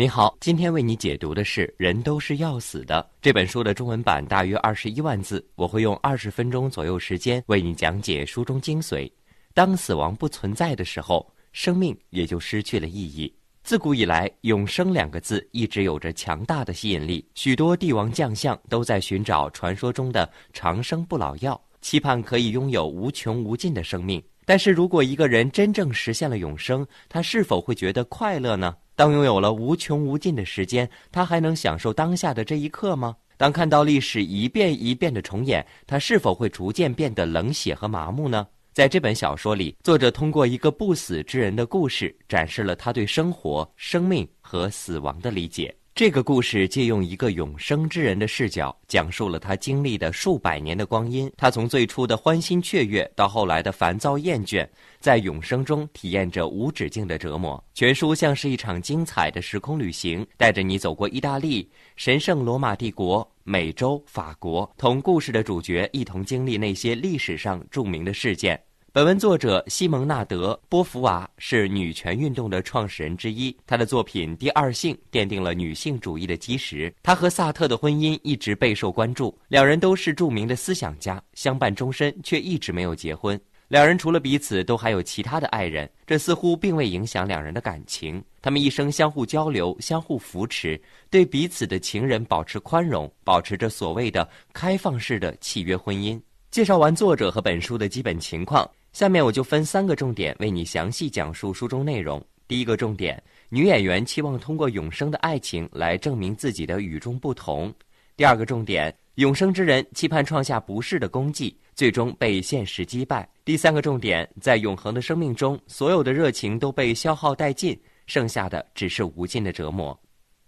你好，今天为你解读的是《人都是要死的》这本书的中文版，大约二十一万字。我会用二十分钟左右时间为你讲解书中精髓。当死亡不存在的时候，生命也就失去了意义。自古以来，“永生”两个字一直有着强大的吸引力，许多帝王将相都在寻找传说中的长生不老药，期盼可以拥有无穷无尽的生命。但是如果一个人真正实现了永生，他是否会觉得快乐呢？当拥有了无穷无尽的时间，他还能享受当下的这一刻吗？当看到历史一遍一遍的重演，他是否会逐渐变得冷血和麻木呢？在这本小说里，作者通过一个不死之人的故事，展示了他对生活、生命和死亡的理解。这个故事借用一个永生之人的视角，讲述了他经历的数百年的光阴。他从最初的欢欣雀跃，到后来的烦躁厌倦，在永生中体验着无止境的折磨。全书像是一场精彩的时空旅行，带着你走过意大利、神圣罗马帝国、美洲、法国，同故事的主角一同经历那些历史上著名的事件。本文作者西蒙纳德波伏娃是女权运动的创始人之一，她的作品《第二性》奠定了女性主义的基石。她和萨特的婚姻一直备受关注，两人都是著名的思想家，相伴终身却一直没有结婚。两人除了彼此，都还有其他的爱人，这似乎并未影响两人的感情。他们一生相互交流、相互扶持，对彼此的情人保持宽容，保持着所谓的开放式的契约婚姻。介绍完作者和本书的基本情况。下面我就分三个重点为你详细讲述书中内容。第一个重点：女演员期望通过永生的爱情来证明自己的与众不同。第二个重点：永生之人期盼创下不世的功绩，最终被现实击败。第三个重点：在永恒的生命中，所有的热情都被消耗殆尽，剩下的只是无尽的折磨。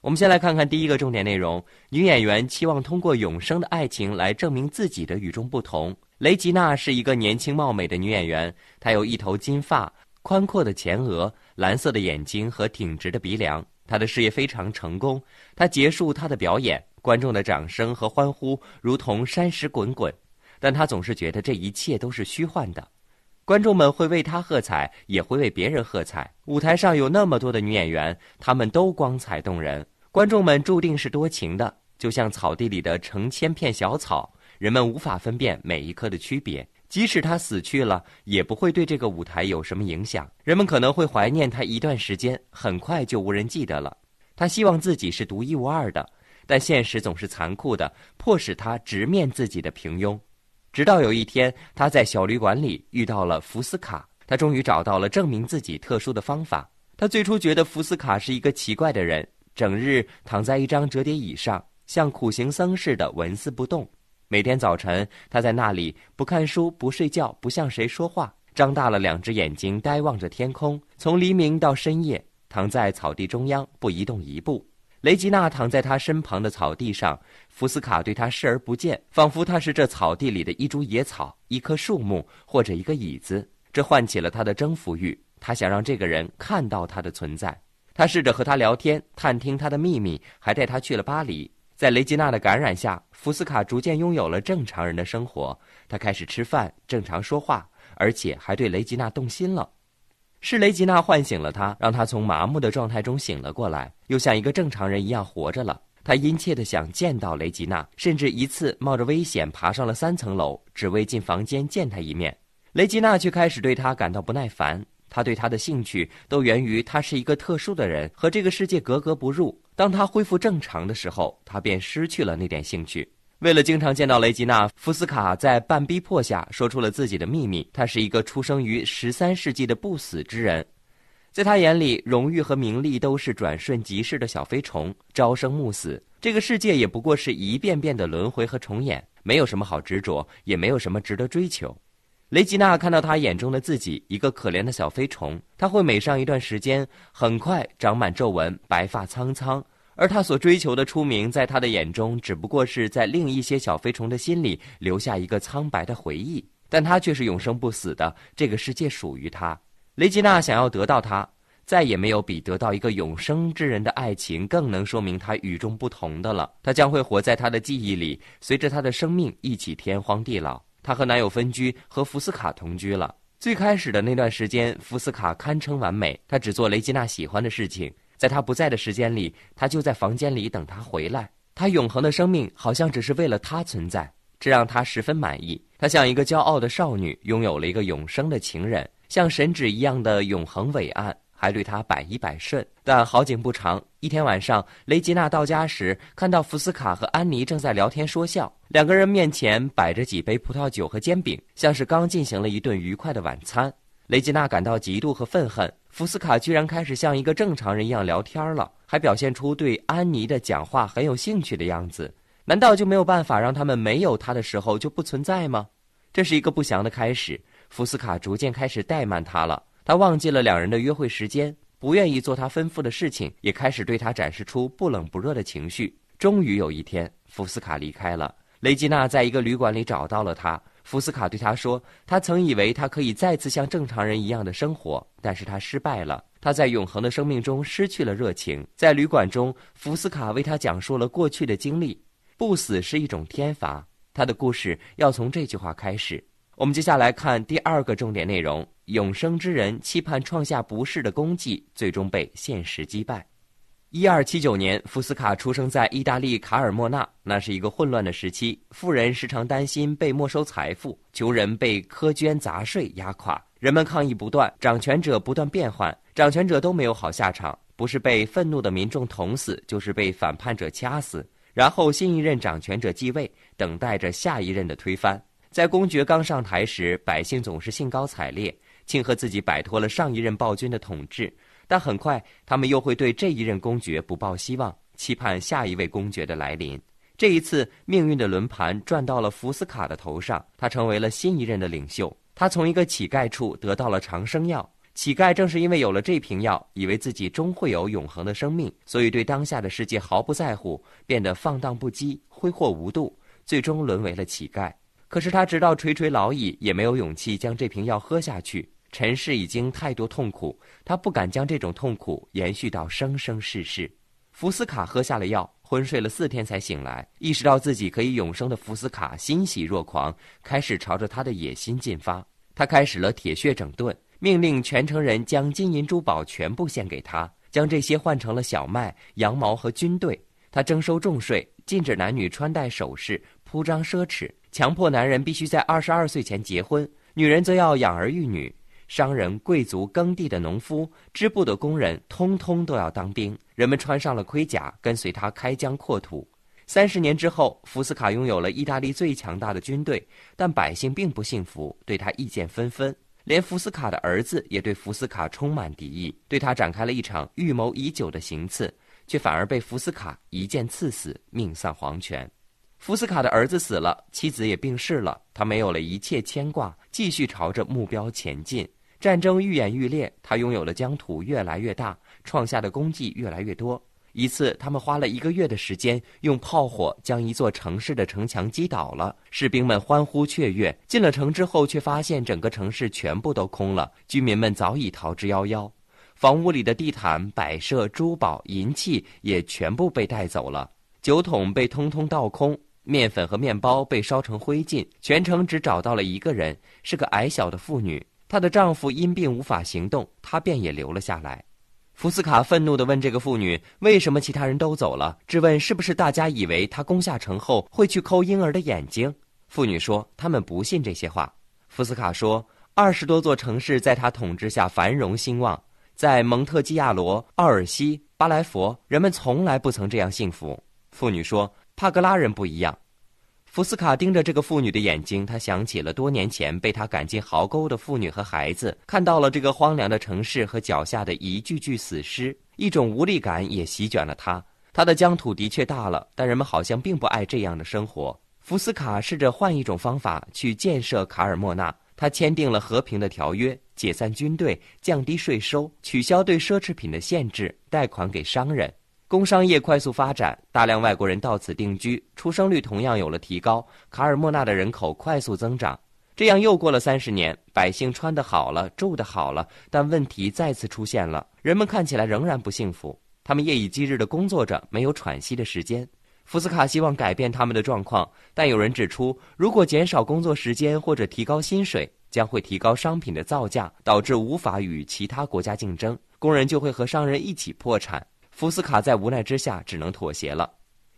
我们先来看看第一个重点内容：女演员期望通过永生的爱情来证明自己的与众不同。雷吉娜是一个年轻貌美的女演员，她有一头金发，宽阔的前额，蓝色的眼睛和挺直的鼻梁。她的事业非常成功。她结束她的表演，观众的掌声和欢呼如同山石滚滚。但她总是觉得这一切都是虚幻的。观众们会为她喝彩，也会为别人喝彩。舞台上有那么多的女演员，她们都光彩动人。观众们注定是多情的，就像草地里的成千片小草。人们无法分辨每一刻的区别，即使他死去了，也不会对这个舞台有什么影响。人们可能会怀念他一段时间，很快就无人记得了。他希望自己是独一无二的，但现实总是残酷的，迫使他直面自己的平庸。直到有一天，他在小旅馆里遇到了福斯卡，他终于找到了证明自己特殊的方法。他最初觉得福斯卡是一个奇怪的人，整日躺在一张折叠椅上，像苦行僧似的纹丝不动。每天早晨，他在那里不看书、不睡觉、不向谁说话，张大了两只眼睛呆望着天空，从黎明到深夜，躺在草地中央不移动一步。雷吉娜躺在他身旁的草地上，福斯卡对他视而不见，仿佛他是这草地里的一株野草、一棵树木或者一个椅子。这唤起了他的征服欲，他想让这个人看到他的存在。他试着和他聊天，探听他的秘密，还带他去了巴黎。在雷吉娜的感染下，福斯卡逐渐拥有了正常人的生活。他开始吃饭，正常说话，而且还对雷吉娜动心了。是雷吉娜唤醒了他，让他从麻木的状态中醒了过来，又像一个正常人一样活着了。他殷切的想见到雷吉娜，甚至一次冒着危险爬上了三层楼，只为进房间见她一面。雷吉娜却开始对他感到不耐烦，他对他的兴趣都源于他是一个特殊的人，和这个世界格格不入。当他恢复正常的时候，他便失去了那点兴趣。为了经常见到雷吉娜，福斯卡在半逼迫下说出了自己的秘密：他是一个出生于十三世纪的不死之人。在他眼里，荣誉和名利都是转瞬即逝的小飞虫，朝生暮死。这个世界也不过是一遍遍的轮回和重演，没有什么好执着，也没有什么值得追求。雷吉娜看到他眼中的自己，一个可怜的小飞虫。他会美上一段时间，很快长满皱纹，白发苍苍。而他所追求的出名，在他的眼中，只不过是在另一些小飞虫的心里留下一个苍白的回忆。但他却是永生不死的，这个世界属于他。雷吉娜想要得到他，再也没有比得到一个永生之人的爱情更能说明他与众不同的了。他将会活在他的记忆里，随着他的生命一起天荒地老。她和男友分居，和福斯卡同居了。最开始的那段时间，福斯卡堪称完美。她只做雷吉娜喜欢的事情，在她不在的时间里，她就在房间里等他回来。她永恒的生命好像只是为了他存在，这让她十分满意。她像一个骄傲的少女，拥有了一个永生的情人，像神旨一样的永恒伟岸。还对他百依百顺，但好景不长。一天晚上，雷吉娜到家时，看到福斯卡和安妮正在聊天说笑，两个人面前摆着几杯葡萄酒和煎饼，像是刚进行了一顿愉快的晚餐。雷吉娜感到嫉妒和愤恨。福斯卡居然开始像一个正常人一样聊天了，还表现出对安妮的讲话很有兴趣的样子。难道就没有办法让他们没有他的时候就不存在吗？这是一个不祥的开始。福斯卡逐渐开始怠慢他了。他忘记了两人的约会时间，不愿意做他吩咐的事情，也开始对他展示出不冷不热的情绪。终于有一天，福斯卡离开了。雷吉娜在一个旅馆里找到了他。福斯卡对他说：“他曾以为他可以再次像正常人一样的生活，但是他失败了。他在永恒的生命中失去了热情。”在旅馆中，福斯卡为他讲述了过去的经历。不死是一种天罚。他的故事要从这句话开始。我们接下来看第二个重点内容：永生之人期盼创下不世的功绩，最终被现实击败。一二七九年，福斯卡出生在意大利卡尔莫纳。那是一个混乱的时期，富人时常担心被没收财富，穷人被苛捐杂税压垮，人们抗议不断，掌权者不断变换，掌权者都没有好下场，不是被愤怒的民众捅死，就是被反叛者掐死，然后新一任掌权者继位，等待着下一任的推翻。在公爵刚上台时，百姓总是兴高采烈，庆贺自己摆脱了上一任暴君的统治。但很快，他们又会对这一任公爵不抱希望，期盼下一位公爵的来临。这一次，命运的轮盘转到了福斯卡的头上，他成为了新一任的领袖。他从一个乞丐处得到了长生药，乞丐正是因为有了这瓶药，以为自己终会有永恒的生命，所以对当下的世界毫不在乎，变得放荡不羁、挥霍无度，最终沦为了乞丐。可是他直到垂垂老矣，也没有勇气将这瓶药喝下去。尘世已经太多痛苦，他不敢将这种痛苦延续到生生世世。福斯卡喝下了药，昏睡了四天才醒来，意识到自己可以永生的福斯卡欣喜若狂，开始朝着他的野心进发。他开始了铁血整顿，命令全城人将金银珠宝全部献给他，将这些换成了小麦、羊毛和军队。他征收重税，禁止男女穿戴首饰。铺张奢侈，强迫男人必须在二十二岁前结婚，女人则要养儿育女。商人、贵族、耕地的农夫、织布的工人，通通都要当兵。人们穿上了盔甲，跟随他开疆扩土。三十年之后，福斯卡拥有了意大利最强大的军队，但百姓并不幸福，对他意见纷纷。连福斯卡的儿子也对福斯卡充满敌意，对他展开了一场预谋已久的行刺，却反而被福斯卡一剑刺死，命丧黄泉。福斯卡的儿子死了，妻子也病逝了，他没有了一切牵挂，继续朝着目标前进。战争愈演愈烈，他拥有的疆土越来越大，创下的功绩越来越多。一次，他们花了一个月的时间，用炮火将一座城市的城墙击倒了，士兵们欢呼雀跃。进了城之后，却发现整个城市全部都空了，居民们早已逃之夭夭，房屋里的地毯、摆设、珠宝、银器也全部被带走了，酒桶被通通倒空。面粉和面包被烧成灰烬，全城只找到了一个人，是个矮小的妇女。她的丈夫因病无法行动，她便也留了下来。福斯卡愤怒地问这个妇女：“为什么其他人都走了？”质问：“是不是大家以为他攻下城后会去抠婴儿的眼睛？”妇女说：“他们不信这些话。”福斯卡说：“二十多座城市在他统治下繁荣兴旺，在蒙特基亚罗、奥尔西、巴莱佛，人们从来不曾这样幸福。”妇女说。帕格拉人不一样。福斯卡盯着这个妇女的眼睛，他想起了多年前被他赶进壕沟的妇女和孩子，看到了这个荒凉的城市和脚下的一具具死尸，一种无力感也席卷了他。他的疆土的确大了，但人们好像并不爱这样的生活。福斯卡试着换一种方法去建设卡尔莫纳，他签订了和平的条约，解散军队，降低税收，取消对奢侈品的限制，贷款给商人。工商业快速发展，大量外国人到此定居，出生率同样有了提高。卡尔莫纳的人口快速增长。这样又过了三十年，百姓穿的好了，住的好了，但问题再次出现了，人们看起来仍然不幸福。他们夜以继日的工作着，没有喘息的时间。福斯卡希望改变他们的状况，但有人指出，如果减少工作时间或者提高薪水，将会提高商品的造价，导致无法与其他国家竞争，工人就会和商人一起破产。福斯卡在无奈之下只能妥协了。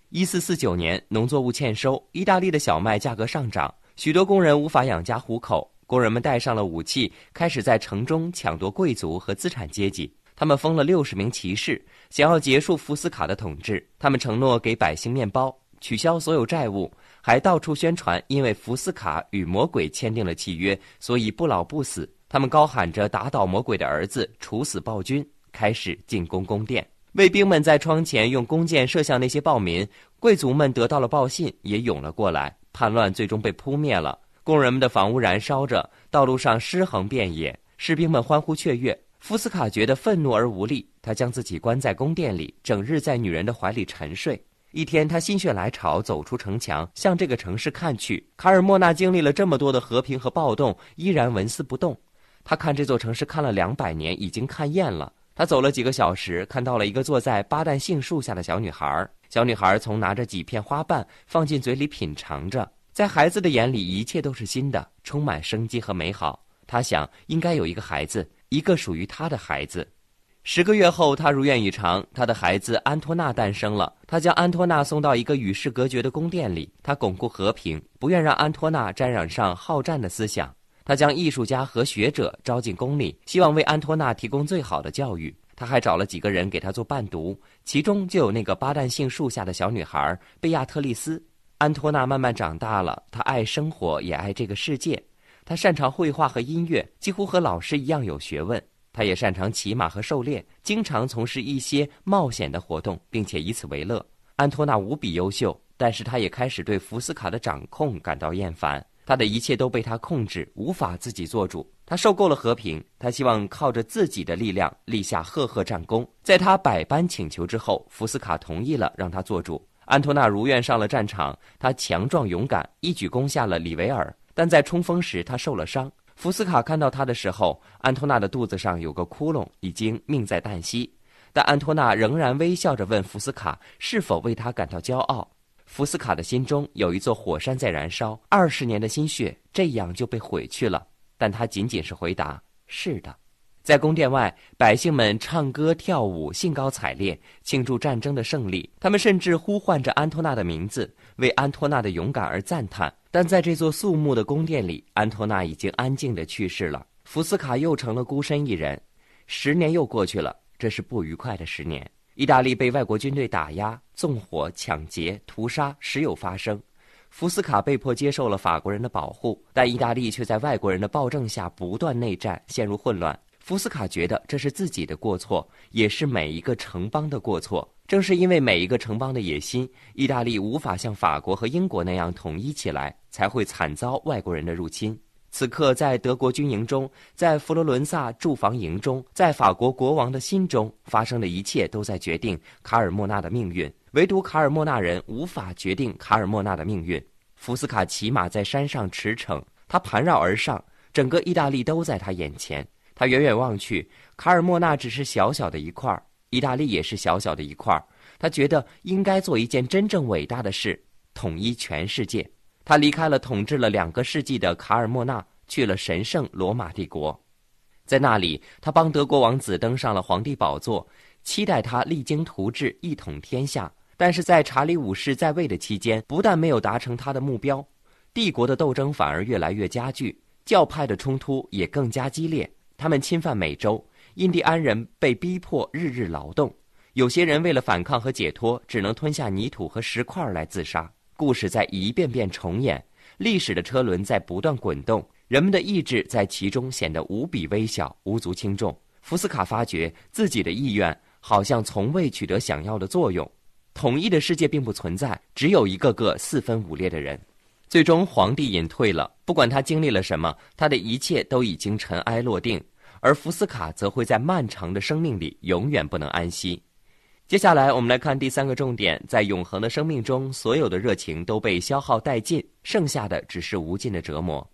一四四九年，农作物欠收，意大利的小麦价格上涨，许多工人无法养家糊口。工人们带上了武器，开始在城中抢夺贵族和资产阶级。他们封了六十名骑士，想要结束福斯卡的统治。他们承诺给百姓面包，取消所有债务，还到处宣传：因为福斯卡与魔鬼签订了契约，所以不老不死。他们高喊着“打倒魔鬼的儿子，处死暴君”，开始进攻宫殿。卫兵们在窗前用弓箭射向那些暴民，贵族们得到了报信，也涌了过来。叛乱最终被扑灭了，工人们的房屋燃烧着，道路上尸横遍野，士兵们欢呼雀跃。福斯卡觉得愤怒而无力，他将自己关在宫殿里，整日在女人的怀里沉睡。一天，他心血来潮走出城墙，向这个城市看去。卡尔莫纳经历了这么多的和平和暴动，依然纹丝不动。他看这座城市看了两百年，已经看厌了。他走了几个小时，看到了一个坐在巴旦杏树下的小女孩。小女孩从拿着几片花瓣放进嘴里品尝着。在孩子的眼里，一切都是新的，充满生机和美好。他想，应该有一个孩子，一个属于他的孩子。十个月后，他如愿以偿，他的孩子安托纳诞生了。他将安托纳送到一个与世隔绝的宫殿里，他巩固和平，不愿让安托纳沾染上好战的思想。他将艺术家和学者招进宫里，希望为安托纳提供最好的教育。他还找了几个人给他做伴读，其中就有那个巴旦杏树下的小女孩贝亚特丽斯。安托纳慢慢长大了，他爱生活，也爱这个世界。他擅长绘画和音乐，几乎和老师一样有学问。他也擅长骑马和狩猎，经常从事一些冒险的活动，并且以此为乐。安托纳无比优秀，但是他也开始对福斯卡的掌控感到厌烦。他的一切都被他控制，无法自己做主。他受够了和平，他希望靠着自己的力量立下赫赫战功。在他百般请求之后，福斯卡同意了，让他做主。安托纳如愿上了战场，他强壮勇敢，一举攻下了里维尔。但在冲锋时，他受了伤。福斯卡看到他的时候，安托纳的肚子上有个窟窿，已经命在旦夕。但安托纳仍然微笑着问福斯卡：“是否为他感到骄傲？”福斯卡的心中有一座火山在燃烧，二十年的心血这样就被毁去了。但他仅仅是回答：“是的。”在宫殿外，百姓们唱歌跳舞，兴高采烈庆祝战争的胜利。他们甚至呼唤着安托纳的名字，为安托纳的勇敢而赞叹。但在这座肃穆的宫殿里，安托纳已经安静的去世了。福斯卡又成了孤身一人。十年又过去了，这是不愉快的十年。意大利被外国军队打压、纵火、抢劫、屠杀时有发生，福斯卡被迫接受了法国人的保护，但意大利却在外国人的暴政下不断内战，陷入混乱。福斯卡觉得这是自己的过错，也是每一个城邦的过错。正是因为每一个城邦的野心，意大利无法像法国和英国那样统一起来，才会惨遭外国人的入侵。此刻，在德国军营中，在佛罗伦萨驻防营中，在法国国王的心中，发生的一切都在决定卡尔莫纳的命运。唯独卡尔莫纳人无法决定卡尔莫纳的命运。福斯卡骑马在山上驰骋，他盘绕而上，整个意大利都在他眼前。他远远望去，卡尔莫纳只是小小的一块，意大利也是小小的一块。他觉得应该做一件真正伟大的事，统一全世界。他离开了统治了两个世纪的卡尔莫纳，去了神圣罗马帝国，在那里，他帮德国王子登上了皇帝宝座，期待他励精图治，一统天下。但是在查理五世在位的期间，不但没有达成他的目标，帝国的斗争反而越来越加剧，教派的冲突也更加激烈。他们侵犯美洲，印第安人被逼迫日日劳动，有些人为了反抗和解脱，只能吞下泥土和石块来自杀。故事在一遍遍重演，历史的车轮在不断滚动，人们的意志在其中显得无比微小、无足轻重。福斯卡发觉自己的意愿好像从未取得想要的作用，统一的世界并不存在，只有一个个四分五裂的人。最终，皇帝隐退了，不管他经历了什么，他的一切都已经尘埃落定，而福斯卡则会在漫长的生命里永远不能安息。接下来，我们来看第三个重点。在永恒的生命中，所有的热情都被消耗殆尽，剩下的只是无尽的折磨。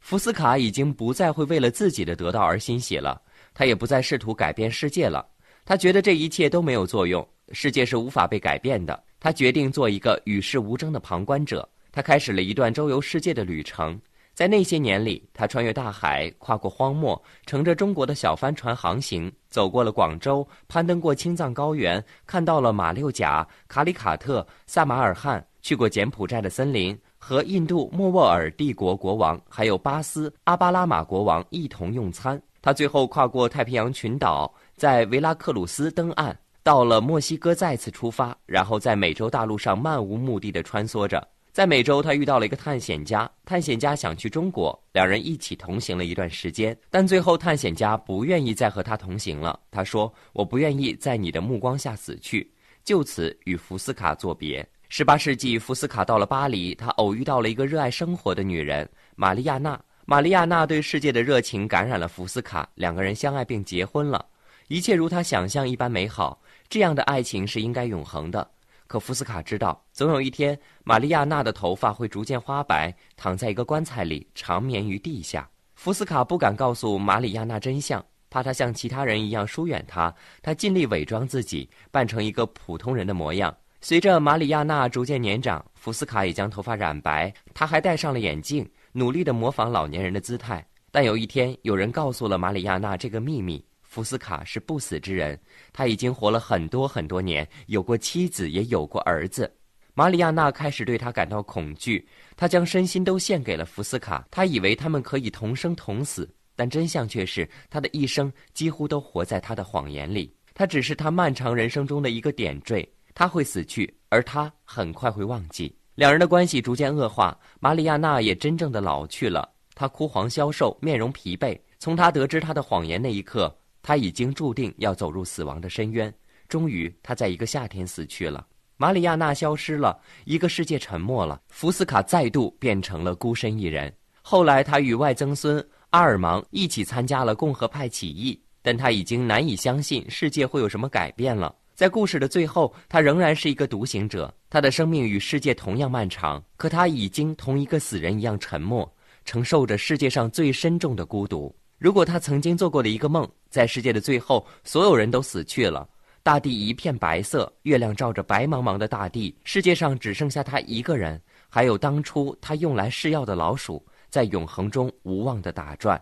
福斯卡已经不再会为了自己的得到而欣喜了，他也不再试图改变世界了。他觉得这一切都没有作用，世界是无法被改变的。他决定做一个与世无争的旁观者。他开始了一段周游世界的旅程。在那些年里，他穿越大海，跨过荒漠，乘着中国的小帆船航行，走过了广州，攀登过青藏高原，看到了马六甲、卡里卡特、萨马尔汗，去过柬埔寨的森林，和印度莫卧儿帝国国王，还有巴斯阿巴拉马国王一同用餐。他最后跨过太平洋群岛，在维拉克鲁斯登岸，到了墨西哥，再次出发，然后在美洲大陆上漫无目的地穿梭着。在美洲，他遇到了一个探险家。探险家想去中国，两人一起同行了一段时间，但最后探险家不愿意再和他同行了。他说：“我不愿意在你的目光下死去。”就此与福斯卡作别。18世纪，福斯卡到了巴黎，他偶遇到了一个热爱生活的女人玛利亚娜。玛利亚娜对世界的热情感染了福斯卡，两个人相爱并结婚了。一切如他想象一般美好。这样的爱情是应该永恒的。可福斯卡知道，总有一天，玛利亚娜的头发会逐渐花白，躺在一个棺材里，长眠于地下。福斯卡不敢告诉玛利亚娜真相，怕她像其他人一样疏远他。他尽力伪装自己，扮成一个普通人的模样。随着玛利亚娜逐渐年长，福斯卡也将头发染白，他还戴上了眼镜，努力地模仿老年人的姿态。但有一天，有人告诉了玛利亚娜这个秘密。福斯卡是不死之人，他已经活了很多很多年，有过妻子，也有过儿子。玛里亚娜开始对他感到恐惧，他将身心都献给了福斯卡，他以为他们可以同生同死，但真相却是他的一生几乎都活在他的谎言里，他只是他漫长人生中的一个点缀。他会死去，而他很快会忘记。两人的关系逐渐恶化，玛里亚娜也真正的老去了，他枯黄消瘦，面容疲惫。从他得知他的谎言那一刻。他已经注定要走入死亡的深渊。终于，他在一个夏天死去了。马里亚纳消失了，一个世界沉默了。福斯卡再度变成了孤身一人。后来，他与外曾孙阿尔芒一起参加了共和派起义，但他已经难以相信世界会有什么改变了。在故事的最后，他仍然是一个独行者。他的生命与世界同样漫长，可他已经同一个死人一样沉默，承受着世界上最深重的孤独。如果他曾经做过了一个梦，在世界的最后，所有人都死去了，大地一片白色，月亮照着白茫茫的大地，世界上只剩下他一个人，还有当初他用来试药的老鼠，在永恒中无望的打转。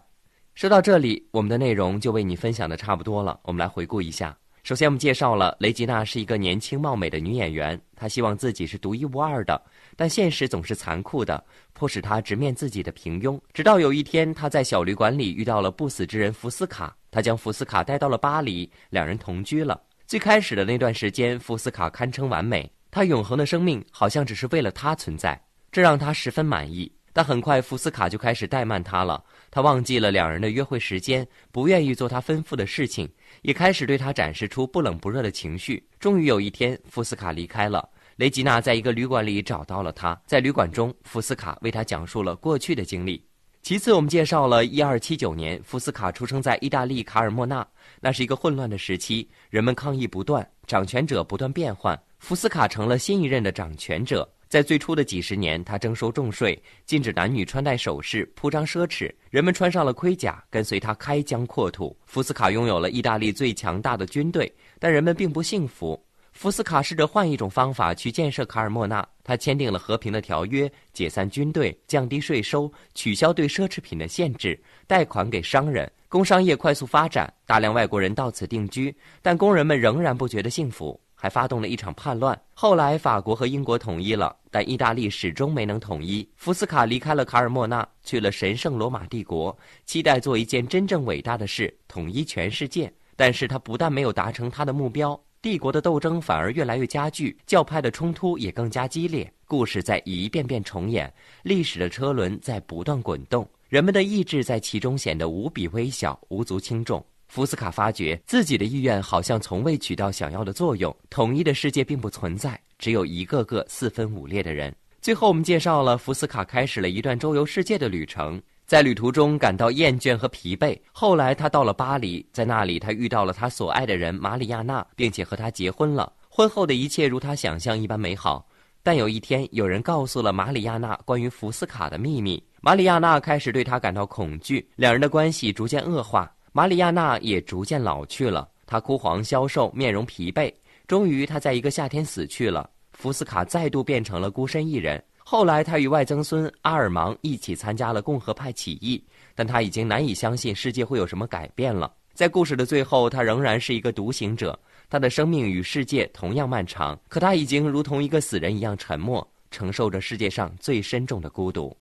说到这里，我们的内容就为你分享的差不多了，我们来回顾一下。首先，我们介绍了雷吉娜是一个年轻貌美的女演员。她希望自己是独一无二的，但现实总是残酷的，迫使她直面自己的平庸。直到有一天，她在小旅馆里遇到了不死之人福斯卡，她将福斯卡带到了巴黎，两人同居了。最开始的那段时间，福斯卡堪称完美，她永恒的生命好像只是为了她存在，这让她十分满意。但很快，福斯卡就开始怠慢她了，她忘记了两人的约会时间，不愿意做他吩咐的事情。也开始对他展示出不冷不热的情绪。终于有一天，福斯卡离开了。雷吉娜在一个旅馆里找到了他。在旅馆中，福斯卡为他讲述了过去的经历。其次，我们介绍了一二七九年，福斯卡出生在意大利卡尔莫纳。那是一个混乱的时期，人们抗议不断，掌权者不断变换。福斯卡成了新一任的掌权者。在最初的几十年，他征收重税，禁止男女穿戴首饰，铺张奢侈。人们穿上了盔甲，跟随他开疆扩土。福斯卡拥有了意大利最强大的军队，但人们并不幸福。福斯卡试着换一种方法去建设卡尔莫纳，他签订了和平的条约，解散军队，降低税收，取消对奢侈品的限制，贷款给商人，工商业快速发展，大量外国人到此定居。但工人们仍然不觉得幸福。还发动了一场叛乱，后来法国和英国统一了，但意大利始终没能统一。福斯卡离开了卡尔莫纳，去了神圣罗马帝国，期待做一件真正伟大的事——统一全世界。但是他不但没有达成他的目标，帝国的斗争反而越来越加剧，教派的冲突也更加激烈。故事在一遍遍重演，历史的车轮在不断滚动，人们的意志在其中显得无比微小、无足轻重。福斯卡发觉自己的意愿好像从未起到想要的作用，统一的世界并不存在，只有一个个四分五裂的人。最后，我们介绍了福斯卡开始了一段周游世界的旅程，在旅途中感到厌倦和疲惫。后来，他到了巴黎，在那里他遇到了他所爱的人马里亚纳，并且和他结婚了。婚后的一切如他想象一般美好，但有一天，有人告诉了马里亚纳关于福斯卡的秘密，马里亚纳开始对他感到恐惧，两人的关系逐渐恶化。玛里亚娜也逐渐老去了，她枯黄消瘦，面容疲惫。终于，她在一个夏天死去了。福斯卡再度变成了孤身一人。后来，他与外曾孙阿尔芒一起参加了共和派起义，但他已经难以相信世界会有什么改变了。在故事的最后，他仍然是一个独行者，他的生命与世界同样漫长，可他已经如同一个死人一样沉默，承受着世界上最深重的孤独。